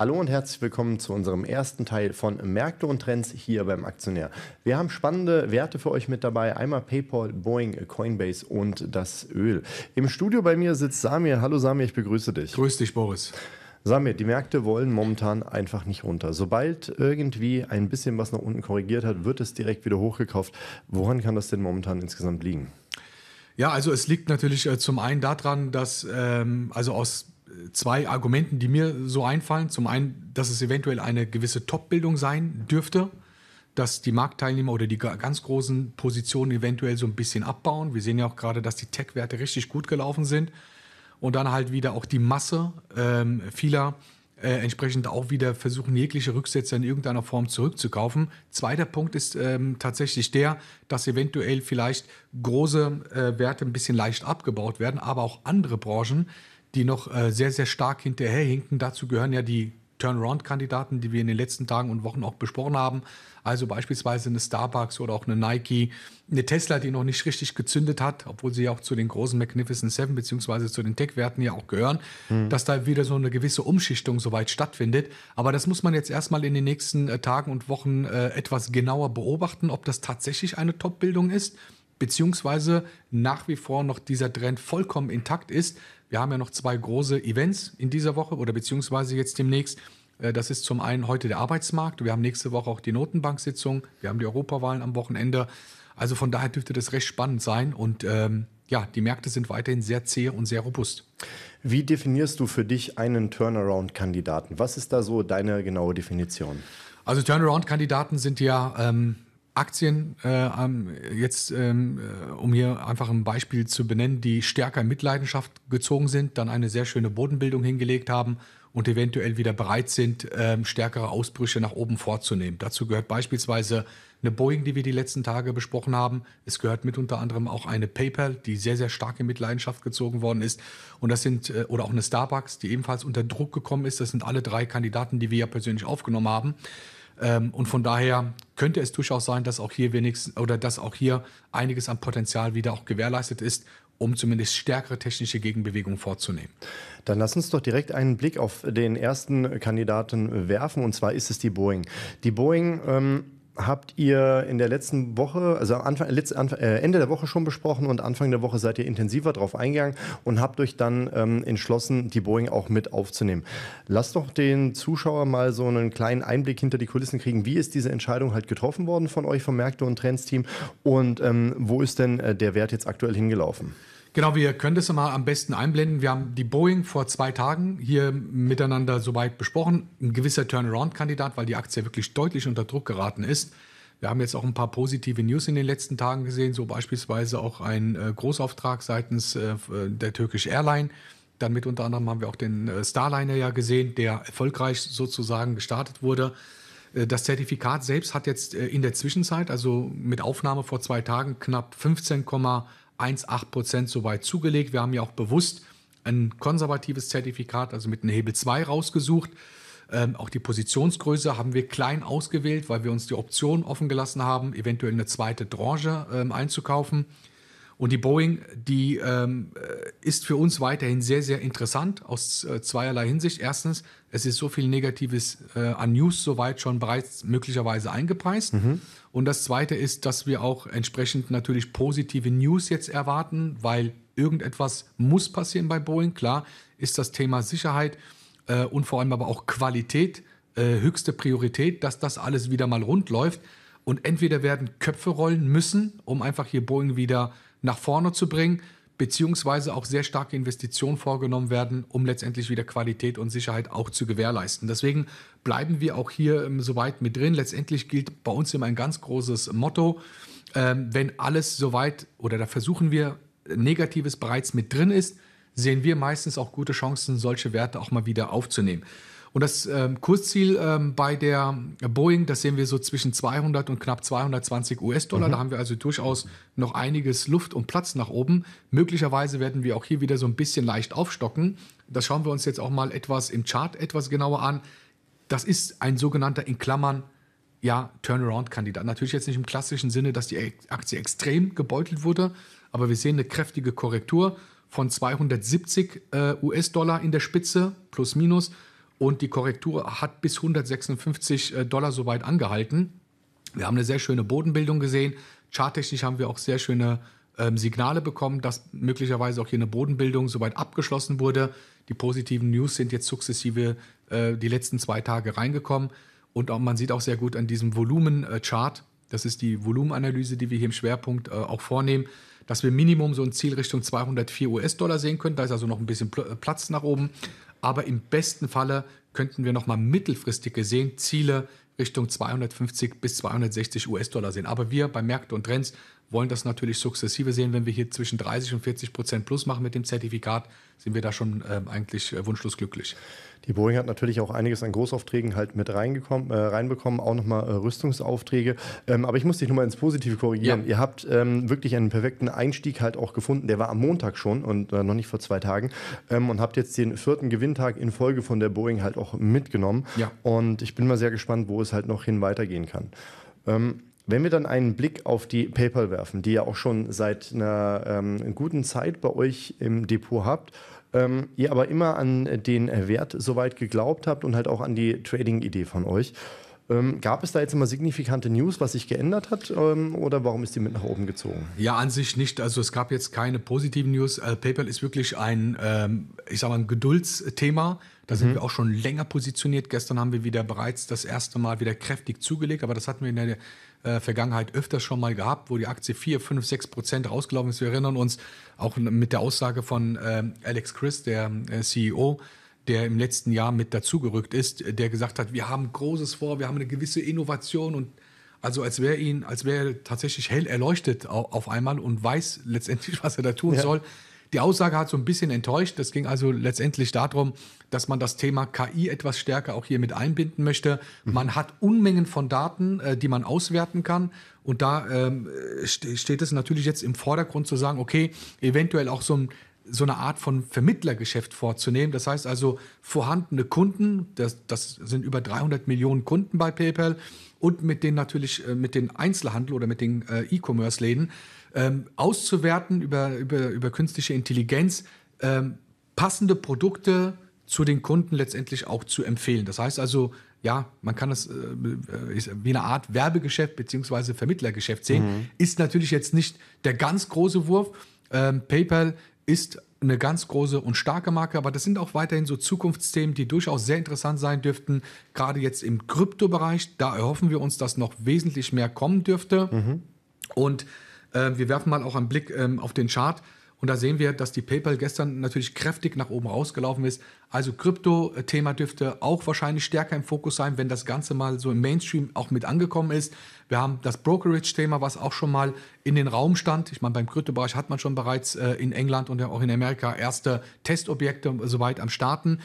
Hallo und herzlich willkommen zu unserem ersten Teil von Märkte und Trends hier beim Aktionär. Wir haben spannende Werte für euch mit dabei. Einmal PayPal, Boeing, Coinbase und das Öl. Im Studio bei mir sitzt Samir. Hallo Samir, ich begrüße dich. Grüß dich, Boris. Samir, die Märkte wollen momentan einfach nicht runter. Sobald irgendwie ein bisschen was nach unten korrigiert hat, wird es direkt wieder hochgekauft. Woran kann das denn momentan insgesamt liegen? Ja, also es liegt natürlich äh, zum einen daran, dass ähm, also aus zwei Argumenten, die mir so einfallen. Zum einen, dass es eventuell eine gewisse Top-Bildung sein dürfte, dass die Marktteilnehmer oder die ganz großen Positionen eventuell so ein bisschen abbauen. Wir sehen ja auch gerade, dass die Tech-Werte richtig gut gelaufen sind. Und dann halt wieder auch die Masse ähm, vieler äh, entsprechend auch wieder versuchen, jegliche Rücksätze in irgendeiner Form zurückzukaufen. Zweiter Punkt ist ähm, tatsächlich der, dass eventuell vielleicht große äh, Werte ein bisschen leicht abgebaut werden, aber auch andere Branchen, die noch äh, sehr, sehr stark hinterherhinken. Dazu gehören ja die Turnaround-Kandidaten, die wir in den letzten Tagen und Wochen auch besprochen haben. Also beispielsweise eine Starbucks oder auch eine Nike, eine Tesla, die noch nicht richtig gezündet hat, obwohl sie ja auch zu den großen Magnificent Seven beziehungsweise zu den Tech-Werten ja auch gehören, mhm. dass da wieder so eine gewisse Umschichtung soweit stattfindet. Aber das muss man jetzt erstmal in den nächsten äh, Tagen und Wochen äh, etwas genauer beobachten, ob das tatsächlich eine Top-Bildung ist beziehungsweise nach wie vor noch dieser Trend vollkommen intakt ist, wir haben ja noch zwei große Events in dieser Woche oder beziehungsweise jetzt demnächst. Äh, das ist zum einen heute der Arbeitsmarkt. Wir haben nächste Woche auch die Notenbank-Sitzung. Wir haben die Europawahlen am Wochenende. Also von daher dürfte das recht spannend sein. Und ähm, ja, die Märkte sind weiterhin sehr zäh und sehr robust. Wie definierst du für dich einen Turnaround-Kandidaten? Was ist da so deine genaue Definition? Also Turnaround-Kandidaten sind ja ähm, Aktien, äh, jetzt ähm, äh, um hier einfach ein Beispiel zu benennen, die stärker in Mitleidenschaft gezogen sind, dann eine sehr schöne Bodenbildung hingelegt haben und eventuell wieder bereit sind, äh, stärkere Ausbrüche nach oben vorzunehmen. Dazu gehört beispielsweise eine Boeing, die wir die letzten Tage besprochen haben. Es gehört mit unter anderem auch eine PayPal, die sehr, sehr stark in Mitleidenschaft gezogen worden ist. Und das sind, äh, oder auch eine Starbucks, die ebenfalls unter Druck gekommen ist. Das sind alle drei Kandidaten, die wir ja persönlich aufgenommen haben. Ähm, und von daher könnte es durchaus sein, dass auch hier wenigstens oder dass auch hier einiges an Potenzial wieder auch gewährleistet ist, um zumindest stärkere technische Gegenbewegungen vorzunehmen. Dann lass uns doch direkt einen Blick auf den ersten Kandidaten werfen, und zwar ist es die Boeing. Die Boeing ähm habt ihr in der letzten Woche, also Anfang, äh, Ende der Woche schon besprochen und Anfang der Woche seid ihr intensiver drauf eingegangen und habt euch dann ähm, entschlossen, die Boeing auch mit aufzunehmen. Lasst doch den Zuschauer mal so einen kleinen Einblick hinter die Kulissen kriegen. Wie ist diese Entscheidung halt getroffen worden von euch, vom Märkte- und Trends-Team und ähm, wo ist denn äh, der Wert jetzt aktuell hingelaufen? Genau, wir können das mal am besten einblenden. Wir haben die Boeing vor zwei Tagen hier miteinander soweit besprochen. Ein gewisser Turnaround-Kandidat, weil die Aktie wirklich deutlich unter Druck geraten ist. Wir haben jetzt auch ein paar positive News in den letzten Tagen gesehen, so beispielsweise auch ein äh, Großauftrag seitens äh, äh, der Turkish Airline. Dann mit unter anderem haben wir auch den Starliner ja gesehen, der erfolgreich sozusagen gestartet wurde. Das Zertifikat selbst hat jetzt in der Zwischenzeit, also mit Aufnahme vor zwei Tagen, knapp 15,8 1,8% Prozent soweit zugelegt. Wir haben ja auch bewusst ein konservatives Zertifikat, also mit einem Hebel 2 rausgesucht. Ähm, auch die Positionsgröße haben wir klein ausgewählt, weil wir uns die Option offen gelassen haben, eventuell eine zweite Tranche ähm, einzukaufen. Und die Boeing, die ähm, äh, ist für uns weiterhin sehr, sehr interessant aus äh, zweierlei Hinsicht. Erstens, es ist so viel Negatives äh, an News soweit schon bereits möglicherweise eingepreist. Mhm. Und das Zweite ist, dass wir auch entsprechend natürlich positive News jetzt erwarten, weil irgendetwas muss passieren bei Boeing. Klar ist das Thema Sicherheit äh, und vor allem aber auch Qualität äh, höchste Priorität, dass das alles wieder mal rund läuft. Und entweder werden Köpfe rollen müssen, um einfach hier Boeing wieder äh, nach vorne zu bringen, beziehungsweise auch sehr starke Investitionen vorgenommen werden, um letztendlich wieder Qualität und Sicherheit auch zu gewährleisten. Deswegen bleiben wir auch hier ähm, soweit mit drin. Letztendlich gilt bei uns immer ein ganz großes Motto, ähm, wenn alles soweit oder da versuchen wir, Negatives bereits mit drin ist, sehen wir meistens auch gute Chancen, solche Werte auch mal wieder aufzunehmen. Und das ähm, Kursziel ähm, bei der Boeing, das sehen wir so zwischen 200 und knapp 220 US-Dollar. Mhm. Da haben wir also durchaus noch einiges Luft und Platz nach oben. Möglicherweise werden wir auch hier wieder so ein bisschen leicht aufstocken. Das schauen wir uns jetzt auch mal etwas im Chart etwas genauer an. Das ist ein sogenannter in Klammern ja, Turnaround-Kandidat. Natürlich jetzt nicht im klassischen Sinne, dass die Aktie extrem gebeutelt wurde, aber wir sehen eine kräftige Korrektur von 270 äh, US-Dollar in der Spitze, plus minus, und die Korrektur hat bis 156 äh, Dollar soweit angehalten. Wir haben eine sehr schöne Bodenbildung gesehen. Charttechnisch haben wir auch sehr schöne ähm, Signale bekommen, dass möglicherweise auch hier eine Bodenbildung soweit abgeschlossen wurde. Die positiven News sind jetzt sukzessive äh, die letzten zwei Tage reingekommen. Und auch, man sieht auch sehr gut an diesem Volumen-Chart, äh, das ist die Volumenanalyse, die wir hier im Schwerpunkt äh, auch vornehmen, dass wir Minimum so ein Ziel Richtung 204 US-Dollar sehen können. Da ist also noch ein bisschen äh, Platz nach oben. Aber im besten Falle könnten wir nochmal mittelfristig gesehen Ziele Richtung 250 bis 260 US-Dollar sehen. Aber wir bei Märkte und Trends wollen das natürlich sukzessive sehen. Wenn wir hier zwischen 30 und 40 Prozent plus machen mit dem Zertifikat, sind wir da schon ähm, eigentlich äh, wunschlos glücklich. Die Boeing hat natürlich auch einiges an Großaufträgen halt mit reingekommen, äh, reinbekommen, auch nochmal äh, Rüstungsaufträge. Ähm, aber ich muss dich nochmal ins Positive korrigieren. Ja. Ihr habt ähm, wirklich einen perfekten Einstieg halt auch gefunden. Der war am Montag schon und äh, noch nicht vor zwei Tagen. Ähm, und habt jetzt den vierten Gewinntag in Folge von der Boeing halt auch mitgenommen. Ja. Und ich bin mal sehr gespannt, wo es halt noch hin weitergehen kann. Ähm, wenn wir dann einen Blick auf die PayPal werfen, die ihr auch schon seit einer ähm, guten Zeit bei euch im Depot habt, ähm, ihr aber immer an den Wert soweit geglaubt habt und halt auch an die Trading-Idee von euch, ähm, gab es da jetzt immer signifikante News, was sich geändert hat ähm, oder warum ist die mit nach oben gezogen? Ja, an sich nicht. Also es gab jetzt keine positiven News. Äh, PayPal ist wirklich ein, ähm, ich sag mal, ein Geduldsthema. Da sind mhm. wir auch schon länger positioniert. Gestern haben wir wieder bereits das erste Mal wieder kräftig zugelegt, aber das hatten wir in der äh, Vergangenheit öfters schon mal gehabt, wo die Aktie 4, 5, 6 Prozent rausgelaufen ist. Wir erinnern uns auch mit der Aussage von ähm, Alex Chris, der äh, CEO, der im letzten Jahr mit dazugerückt ist, der gesagt hat, wir haben Großes vor, wir haben eine gewisse Innovation und also als wäre ihn, als wäre er tatsächlich hell erleuchtet auf einmal und weiß letztendlich, was er da tun ja. soll. Die Aussage hat so ein bisschen enttäuscht. Es ging also letztendlich darum, dass man das Thema KI etwas stärker auch hier mit einbinden möchte. Mhm. Man hat Unmengen von Daten, äh, die man auswerten kann. Und da ähm, steht es natürlich jetzt im Vordergrund zu sagen, okay, eventuell auch so ein so eine Art von Vermittlergeschäft vorzunehmen. Das heißt also vorhandene Kunden, das, das, sind über 300 Millionen Kunden bei PayPal und mit den natürlich äh, mit den Einzelhandel oder mit den äh, E-Commerce-Läden ähm, auszuwerten über, über, über künstliche Intelligenz, ähm, passende Produkte zu den Kunden letztendlich auch zu empfehlen. Das heißt also, ja, man kann das äh, wie eine Art Werbegeschäft bzw. Vermittlergeschäft sehen. Mhm. Ist natürlich jetzt nicht der ganz große Wurf. Ähm, PayPal ist eine ganz große und starke Marke, aber das sind auch weiterhin so Zukunftsthemen, die durchaus sehr interessant sein dürften. Gerade jetzt im Kryptobereich, da erhoffen wir uns, dass noch wesentlich mehr kommen dürfte. Mhm. Und äh, wir werfen mal auch einen Blick ähm, auf den Chart. Und da sehen wir, dass die PayPal gestern natürlich kräftig nach oben rausgelaufen ist. Also Krypto-Thema dürfte auch wahrscheinlich stärker im Fokus sein, wenn das Ganze mal so im Mainstream auch mit angekommen ist. Wir haben das Brokerage-Thema, was auch schon mal in den Raum stand. Ich meine, beim Kryptobereich hat man schon bereits äh, in England und ja auch in Amerika erste Testobjekte soweit am Starten.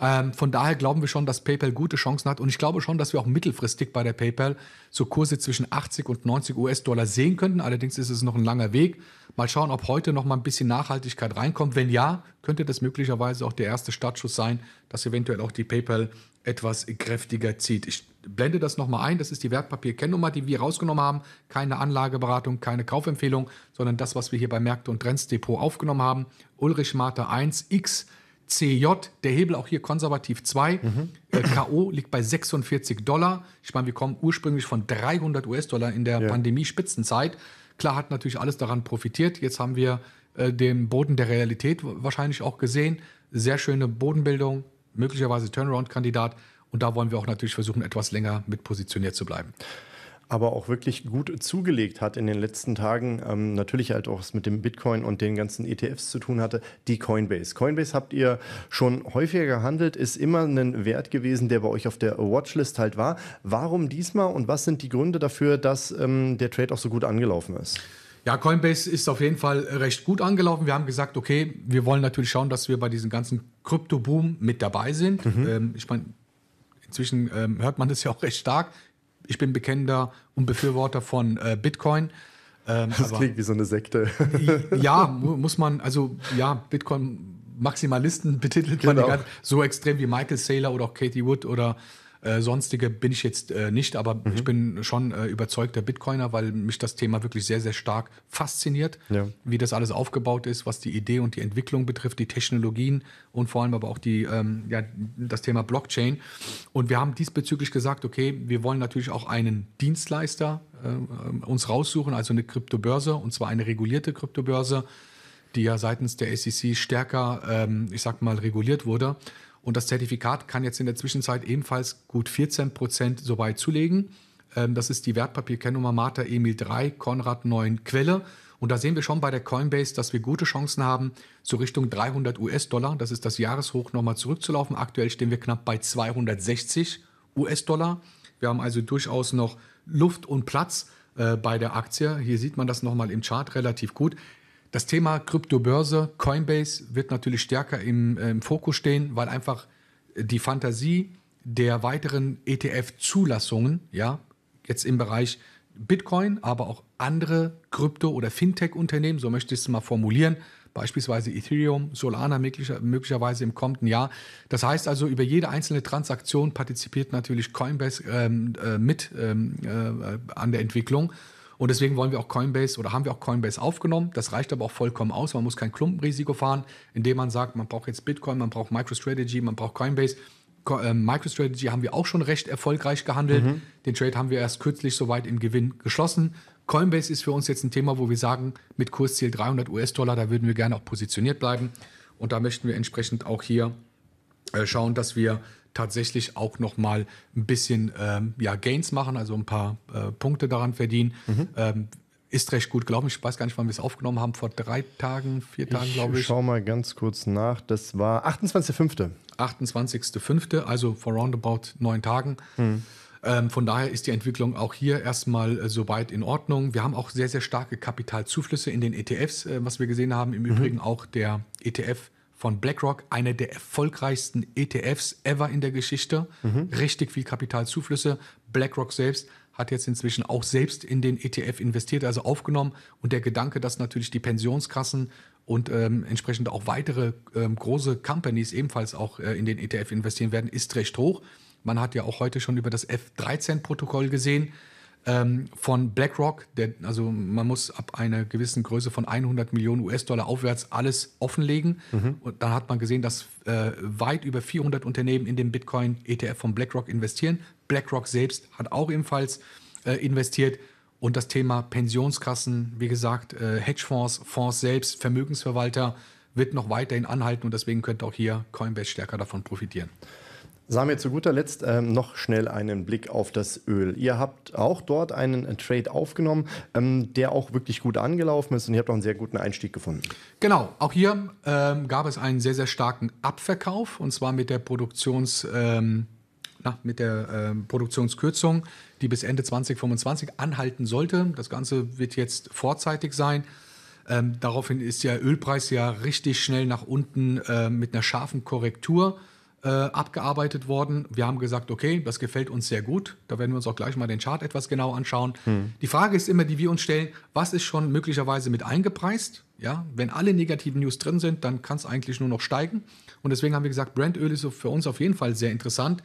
Ähm, von daher glauben wir schon, dass PayPal gute Chancen hat. Und ich glaube schon, dass wir auch mittelfristig bei der PayPal so Kurse zwischen 80 und 90 US-Dollar sehen könnten. Allerdings ist es noch ein langer Weg. Mal schauen, ob heute noch mal ein bisschen Nachhaltigkeit reinkommt. Wenn ja, könnte das möglicherweise auch der erste Startschuss sein, dass eventuell auch die PayPal etwas kräftiger zieht. Ich blende das noch mal ein. Das ist die Wertpapierkennnummer, die wir rausgenommen haben. Keine Anlageberatung, keine Kaufempfehlung, sondern das, was wir hier bei Märkte und Trends Depot aufgenommen haben. Ulrich Marter 1, X. CJ, der Hebel auch hier konservativ 2. Mhm. Äh, K.O. liegt bei 46 Dollar. Ich meine, wir kommen ursprünglich von 300 US-Dollar in der ja. Pandemie-Spitzenzeit. Klar hat natürlich alles daran profitiert. Jetzt haben wir äh, den Boden der Realität wahrscheinlich auch gesehen. Sehr schöne Bodenbildung, möglicherweise Turnaround-Kandidat. Und da wollen wir auch natürlich versuchen, etwas länger mit positioniert zu bleiben aber auch wirklich gut zugelegt hat in den letzten Tagen, ähm, natürlich halt auch was mit dem Bitcoin und den ganzen ETFs zu tun hatte, die Coinbase. Coinbase habt ihr schon häufiger gehandelt, ist immer ein Wert gewesen, der bei euch auf der Watchlist halt war. Warum diesmal und was sind die Gründe dafür, dass ähm, der Trade auch so gut angelaufen ist? Ja, Coinbase ist auf jeden Fall recht gut angelaufen. Wir haben gesagt, okay, wir wollen natürlich schauen, dass wir bei diesem ganzen Krypto-Boom mit dabei sind. Mhm. Ähm, ich meine, inzwischen ähm, hört man das ja auch recht stark. Ich bin Bekennender und Befürworter von äh, Bitcoin. Ähm, das aber, klingt wie so eine Sekte. ja, muss man, also ja, Bitcoin-Maximalisten betitelt genau. man die ganze, so extrem wie Michael Saylor oder auch Katie Wood oder äh, sonstige bin ich jetzt äh, nicht, aber mhm. ich bin schon äh, überzeugter Bitcoiner, weil mich das Thema wirklich sehr, sehr stark fasziniert, ja. wie das alles aufgebaut ist, was die Idee und die Entwicklung betrifft, die Technologien und vor allem aber auch die, ähm, ja, das Thema Blockchain. Und wir haben diesbezüglich gesagt, okay, wir wollen natürlich auch einen Dienstleister äh, uns raussuchen, also eine Kryptobörse, und zwar eine regulierte Kryptobörse, die ja seitens der SEC stärker, ähm, ich sag mal, reguliert wurde. Und das Zertifikat kann jetzt in der Zwischenzeit ebenfalls gut 14 Prozent so weit zulegen. Ähm, das ist die Wertpapierkennnummer Mater Emil 3, Konrad 9 Quelle. Und da sehen wir schon bei der Coinbase, dass wir gute Chancen haben, so Richtung 300 US-Dollar, das ist das Jahreshoch, nochmal zurückzulaufen. Aktuell stehen wir knapp bei 260 US-Dollar. Wir haben also durchaus noch Luft und Platz äh, bei der Aktie. Hier sieht man das nochmal im Chart relativ gut. Das Thema Kryptobörse, Coinbase wird natürlich stärker im, äh, im Fokus stehen, weil einfach die Fantasie der weiteren ETF-Zulassungen, ja, jetzt im Bereich Bitcoin, aber auch andere Krypto- oder Fintech-Unternehmen, so möchte ich es mal formulieren, beispielsweise Ethereum, Solana möglicher, möglicherweise im kommenden Jahr. Das heißt also, über jede einzelne Transaktion partizipiert natürlich Coinbase ähm, äh, mit ähm, äh, an der Entwicklung. Und deswegen wollen wir auch Coinbase oder haben wir auch Coinbase aufgenommen. Das reicht aber auch vollkommen aus. Man muss kein Klumpenrisiko fahren, indem man sagt, man braucht jetzt Bitcoin, man braucht MicroStrategy, man braucht Coinbase. Äh, MicroStrategy haben wir auch schon recht erfolgreich gehandelt. Mhm. Den Trade haben wir erst kürzlich soweit im Gewinn geschlossen. Coinbase ist für uns jetzt ein Thema, wo wir sagen, mit Kursziel 300 US-Dollar, da würden wir gerne auch positioniert bleiben. Und da möchten wir entsprechend auch hier äh, schauen, dass wir tatsächlich auch noch mal ein bisschen ähm, ja, Gains machen, also ein paar äh, Punkte daran verdienen. Mhm. Ähm, ist recht gut glaube Ich Ich weiß gar nicht, wann wir es aufgenommen haben. Vor drei Tagen, vier Tagen, glaube ich. Ich schaue mal ganz kurz nach. Das war 28.05. 28.05., also vor roundabout neun Tagen. Mhm. Ähm, von daher ist die Entwicklung auch hier erstmal äh, soweit in Ordnung. Wir haben auch sehr, sehr starke Kapitalzuflüsse in den ETFs, äh, was wir gesehen haben. Im mhm. Übrigen auch der ETF von BlackRock, einer der erfolgreichsten ETFs ever in der Geschichte. Mhm. Richtig viel Kapitalzuflüsse. BlackRock selbst hat jetzt inzwischen auch selbst in den ETF investiert, also aufgenommen. Und der Gedanke, dass natürlich die Pensionskassen und ähm, entsprechend auch weitere ähm, große Companies ebenfalls auch äh, in den ETF investieren werden, ist recht hoch. Man hat ja auch heute schon über das F13-Protokoll gesehen, ähm, von BlackRock, der, also man muss ab einer gewissen Größe von 100 Millionen US-Dollar aufwärts alles offenlegen. Mhm. Und dann hat man gesehen, dass äh, weit über 400 Unternehmen in den Bitcoin-ETF von BlackRock investieren. BlackRock selbst hat auch ebenfalls äh, investiert. Und das Thema Pensionskassen, wie gesagt, äh, Hedgefonds, Fonds selbst, Vermögensverwalter wird noch weiterhin anhalten und deswegen könnte auch hier Coinbase stärker davon profitieren. Samir, zu guter Letzt ähm, noch schnell einen Blick auf das Öl. Ihr habt auch dort einen Trade aufgenommen, ähm, der auch wirklich gut angelaufen ist und ihr habt auch einen sehr guten Einstieg gefunden. Genau, auch hier ähm, gab es einen sehr, sehr starken Abverkauf und zwar mit der Produktions... Ähm, na, mit der äh, Produktionskürzung, die bis Ende 2025 anhalten sollte. Das Ganze wird jetzt vorzeitig sein. Ähm, daraufhin ist der Ölpreis ja richtig schnell nach unten äh, mit einer scharfen Korrektur äh, abgearbeitet worden. Wir haben gesagt, okay, das gefällt uns sehr gut. Da werden wir uns auch gleich mal den Chart etwas genau anschauen. Hm. Die Frage ist immer, die wir uns stellen, was ist schon möglicherweise mit eingepreist? Ja, wenn alle negativen News drin sind, dann kann es eigentlich nur noch steigen. Und deswegen haben wir gesagt, Brandöl ist für uns auf jeden Fall sehr interessant.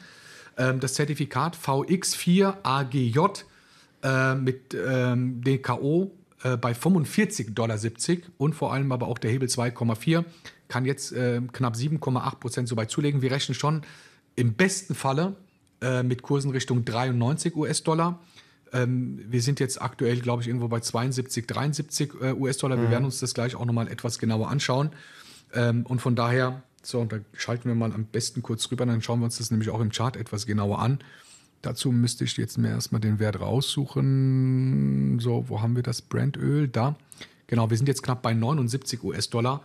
Ähm, das Zertifikat VX4AGJ äh, mit ähm, DKO äh, bei 45,70 Dollar und vor allem aber auch der Hebel 2,4 kann jetzt äh, knapp 7,8 Prozent so weit zulegen. Wir rechnen schon im besten Falle äh, mit Kursen Richtung 93 US-Dollar. Ähm, wir sind jetzt aktuell, glaube ich, irgendwo bei 72, 73 äh, US-Dollar. Mhm. Wir werden uns das gleich auch nochmal etwas genauer anschauen. Ähm, und von daher, so, und da schalten wir mal am besten kurz rüber, dann schauen wir uns das nämlich auch im Chart etwas genauer an. Dazu müsste ich jetzt mir erstmal den Wert raussuchen. So, wo haben wir das Brandöl? Da. Genau, wir sind jetzt knapp bei 79 US-Dollar.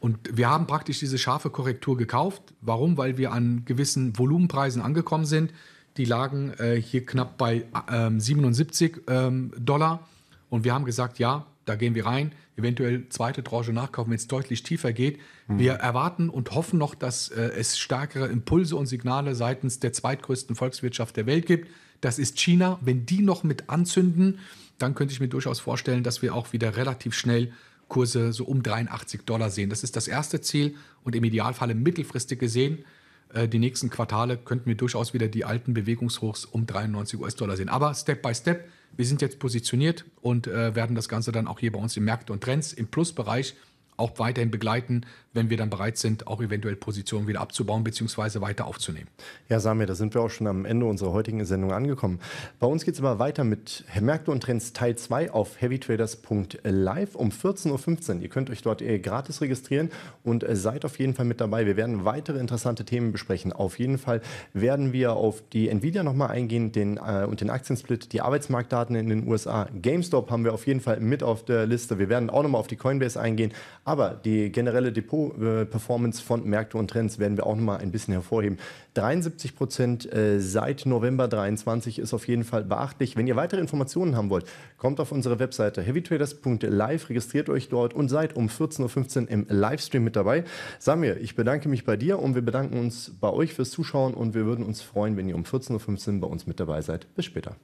Und wir haben praktisch diese scharfe Korrektur gekauft. Warum? Weil wir an gewissen Volumenpreisen angekommen sind. Die lagen äh, hier knapp bei äh, 77 ähm, Dollar. Und wir haben gesagt, ja, da gehen wir rein. Eventuell zweite Tranche nachkaufen, wenn es deutlich tiefer geht. Mhm. Wir erwarten und hoffen noch, dass äh, es stärkere Impulse und Signale seitens der zweitgrößten Volkswirtschaft der Welt gibt. Das ist China. Wenn die noch mit anzünden, dann könnte ich mir durchaus vorstellen, dass wir auch wieder relativ schnell Kurse so um 83 Dollar sehen. Das ist das erste Ziel und im Idealfall mittelfristig gesehen, äh, die nächsten Quartale könnten wir durchaus wieder die alten Bewegungshochs um 93 US-Dollar sehen. Aber Step by Step, wir sind jetzt positioniert und äh, werden das Ganze dann auch hier bei uns im Märkte und Trends im Plusbereich auch weiterhin begleiten, wenn wir dann bereit sind, auch eventuell Positionen wieder abzubauen bzw. weiter aufzunehmen. Ja, Samir, da sind wir auch schon am Ende unserer heutigen Sendung angekommen. Bei uns geht es aber weiter mit Märkte und Trends Teil 2 auf heavytraders.live um 14.15 Uhr. Ihr könnt euch dort äh, gratis registrieren und äh, seid auf jeden Fall mit dabei. Wir werden weitere interessante Themen besprechen. Auf jeden Fall werden wir auf die Nvidia nochmal eingehen den, äh, und den Aktiensplit, die Arbeitsmarktdaten in den USA. GameStop haben wir auf jeden Fall mit auf der Liste. Wir werden auch nochmal auf die Coinbase eingehen. Aber die generelle Depot Performance von Märkte und Trends werden wir auch noch mal ein bisschen hervorheben. 73 Prozent äh, seit November 23 ist auf jeden Fall beachtlich. Wenn ihr weitere Informationen haben wollt, kommt auf unsere Webseite heavytraders.live, registriert euch dort und seid um 14.15 Uhr im Livestream mit dabei. Samir, ich bedanke mich bei dir und wir bedanken uns bei euch fürs Zuschauen und wir würden uns freuen, wenn ihr um 14.15 Uhr bei uns mit dabei seid. Bis später.